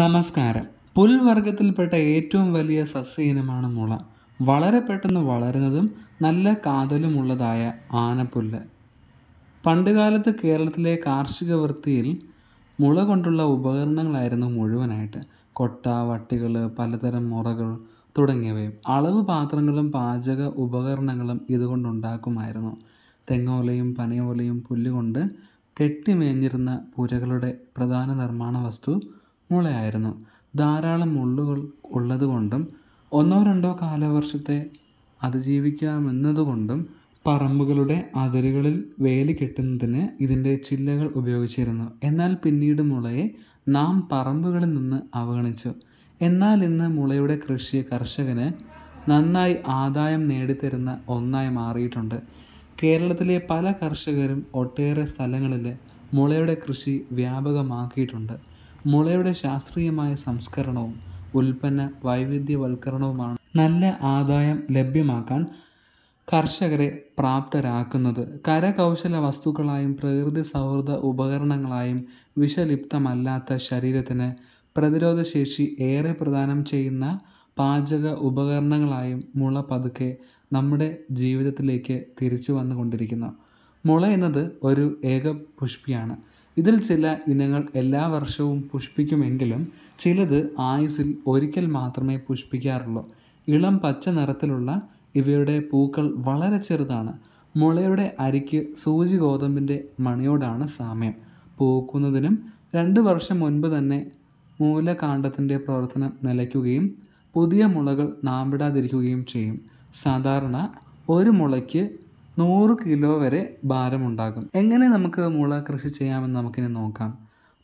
നമസ്കാരം പുൽവർഗത്തിൽപ്പെട്ട ഏറ്റവും വലിയ സസ്യ ഇനമാണ് മുള വളരെ പെട്ടെന്ന് വളരുന്നതും നല്ല കാതലുമുള്ളതായ ആനപ്പുല്ല് പണ്ടുകാലത്ത് കേരളത്തിലെ കാർഷിക വൃത്തിയിൽ മുള കൊണ്ടുള്ള ഉപകരണങ്ങളായിരുന്നു മുഴുവനായിട്ട് കൊട്ട വട്ടികൾ പലതരം മുറകൾ തുടങ്ങിയവയും അളവ് പാത്രങ്ങളും പാചക ഉപകരണങ്ങളും ഇതുകൊണ്ടുണ്ടാക്കുമായിരുന്നു തെങ്ങോലയും പനയോലയും പുല്ലുകൊണ്ട് കെട്ടിമേഞ്ഞിരുന്ന പുരകളുടെ പ്രധാന നിർമ്മാണ വസ്തു മുളയായിരുന്നു ധാരാളം മുള്ളുകൾ ഉള്ളതുകൊണ്ടും ഒന്നോ രണ്ടോ കാലവർഷത്തെ അതിജീവിക്കാമെന്നതുകൊണ്ടും പറമ്പുകളുടെ അതിരുകളിൽ വേലി കെട്ടുന്നതിന് ഇതിൻ്റെ ചില്ലകൾ ഉപയോഗിച്ചിരുന്നു എന്നാൽ പിന്നീട് മുളയെ നാം പറമ്പുകളിൽ നിന്ന് അവഗണിച്ചു എന്നാൽ ഇന്ന് മുളയുടെ കൃഷി കർഷകന് നന്നായി ആദായം നേടിത്തരുന്ന ഒന്നായി മാറിയിട്ടുണ്ട് കേരളത്തിലെ പല കർഷകരും ഒട്ടേറെ സ്ഥലങ്ങളിൽ മുളയുടെ കൃഷി വ്യാപകമാക്കിയിട്ടുണ്ട് മുളയുടെ ശാസ്ത്രീയമായ സംസ്കരണവും ഉൽപ്പന്ന വൈവിധ്യവൽക്കരണവുമാണ് നല്ല ആദായം ലഭ്യമാക്കാൻ കർഷകരെ പ്രാപ്തരാക്കുന്നത് കരകൗശല വസ്തുക്കളായും പ്രകൃതി സൗഹൃദ ഉപകരണങ്ങളായും വിഷലിപ്തമല്ലാത്ത ശരീരത്തിന് പ്രതിരോധശേഷി ഏറെ പ്രദാനം ചെയ്യുന്ന പാചക ഉപകരണങ്ങളായും മുള പതുക്കെ നമ്മുടെ ജീവിതത്തിലേക്ക് തിരിച്ചു വന്നുകൊണ്ടിരിക്കുന്നു മുള എന്നത് ഒരു ഏക പുഷ്പിയാണ് ഇതിൽ ചില ഇനങ്ങൾ എല്ലാ വർഷവും പുഷ്പിക്കുമെങ്കിലും ചിലത് ആയുസിൽ ഒരിക്കൽ മാത്രമേ പുഷ്പിക്കാറുള്ളൂ ഇളം പച്ച നിറത്തിലുള്ള ഇവയുടെ പൂക്കൾ വളരെ ചെറുതാണ് മുളയുടെ അരിക്ക് സൂചി ഗോതമ്പിൻ്റെ മണിയോടാണ് സാമ്യം പൂക്കുന്നതിനും രണ്ട് വർഷം മുൻപ് തന്നെ മൂലകാന്ഡത്തിൻ്റെ പ്രവർത്തനം നിലയ്ക്കുകയും പുതിയ മുളകൾ നാമ്പിടാതിരിക്കുകയും ചെയ്യും സാധാരണ ഒരു മുളയ്ക്ക് നൂറ് കിലോ വരെ ഭാരമുണ്ടാകും എങ്ങനെ നമുക്ക് മുള കൃഷി ചെയ്യാമെന്ന് നമുക്കിനി നോക്കാം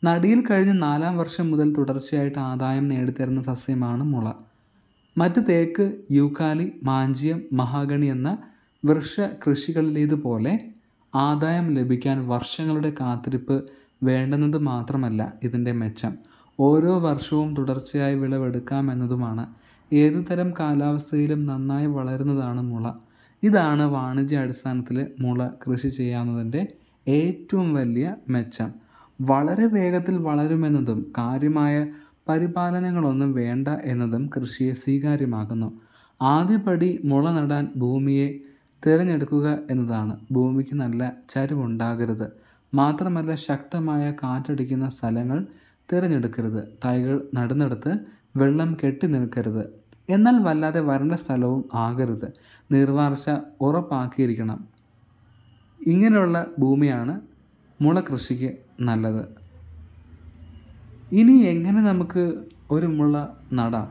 നടിയിൽ കഴിഞ്ഞ നാലാം വർഷം മുതൽ തുടർച്ചയായിട്ട് ആദായം നേടിത്തരുന്ന സസ്യമാണ് മുള മറ്റ് തേക്ക് യൂക്കാലി മാഞ്ചിയം മഹാഗണി എന്ന വൃക്ഷ കൃഷികളിലേതുപോലെ ആദായം ലഭിക്കാൻ വർഷങ്ങളുടെ കാത്തിരിപ്പ് വേണ്ടെന്നത് മാത്രമല്ല ഇതിൻ്റെ മെച്ചം ഓരോ വർഷവും തുടർച്ചയായി വിളവെടുക്കാം എന്നതുമാണ് ഏതുതരം കാലാവസ്ഥയിലും നന്നായി വളരുന്നതാണ് മുള ഇതാണ് വാണിജ്യ അടിസ്ഥാനത്തിൽ മുള കൃഷി ചെയ്യാവുന്നതിൻ്റെ ഏറ്റവും വലിയ മെച്ചം വളരെ വേഗത്തിൽ വളരുമെന്നതും കാര്യമായ പരിപാലനങ്ങളൊന്നും വേണ്ട എന്നതും കൃഷിയെ സ്വീകാര്യമാക്കുന്നു ആദ്യപടി മുള നടാൻ ഭൂമിയെ തിരഞ്ഞെടുക്കുക എന്നതാണ് ഭൂമിക്ക് നല്ല ചരിവുണ്ടാകരുത് മാത്രമല്ല ശക്തമായ കാറ്റടിക്കുന്ന സ്ഥലങ്ങൾ തിരഞ്ഞെടുക്കരുത് തൈകൾ നടന്നെടുത്ത് വെള്ളം കെട്ടി നിൽക്കരുത് എന്നാൽ വല്ലാതെ വരണ്ട സ്ഥലവും ആകരുത് നീർവാർച്ച ഉറപ്പാക്കിയിരിക്കണം ഇങ്ങനെയുള്ള ഭൂമിയാണ് മുള കൃഷിക്ക് നല്ലത് ഇനി എങ്ങനെ നമുക്ക് ഒരു മുള നടാം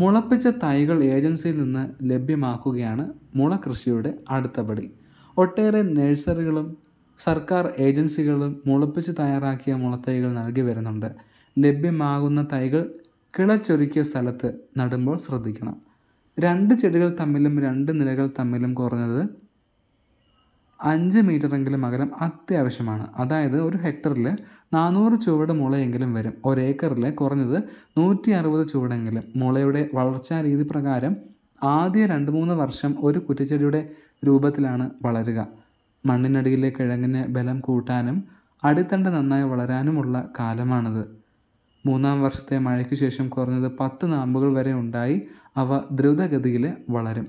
മുളപ്പിച്ച തൈകൾ ഏജൻസിയിൽ നിന്ന് ലഭ്യമാക്കുകയാണ് മുള കൃഷിയുടെ അടുത്ത പടി ഒട്ടേറെ നഴ്സറികളും സർക്കാർ ഏജൻസികളും മുളപ്പിച്ച് തയ്യാറാക്കിയ മുളത്തൈകൾ നൽകി വരുന്നുണ്ട് ലഭ്യമാകുന്ന തൈകൾ കിളച്ചൊരുക്കിയ സ്ഥലത്ത് നടുമ്പോൾ ശ്രദ്ധിക്കണം രണ്ട് ചെടികൾ തമ്മിലും രണ്ട് നിലകൾ തമ്മിലും കുറഞ്ഞത് അഞ്ച് മീറ്ററെങ്കിലും അകലം അത്യാവശ്യമാണ് അതായത് ഒരു ഹെക്ടറിൽ നാനൂറ് ചുവട് മുളയെങ്കിലും വരും ഒരേക്കറിൽ കുറഞ്ഞത് നൂറ്റി അറുപത് ചുവടെങ്കിലും മുളയുടെ വളർച്ചാ രീതി പ്രകാരം ആദ്യ രണ്ട് മൂന്ന് വർഷം ഒരു കുറ്റിച്ചെടിയുടെ രൂപത്തിലാണ് വളരുക മണ്ണിനടിയിലെ കിഴങ്ങിന് ബലം കൂട്ടാനും അടിത്തണ്ട് നന്നായി വളരാനുമുള്ള കാലമാണിത് മൂന്നാം വർഷത്തെ മഴയ്ക്ക് ശേഷം കുറഞ്ഞത് പത്ത് നാമ്പുകൾ വരെ ഉണ്ടായി അവ ദ്രുതഗതിയിൽ വളരും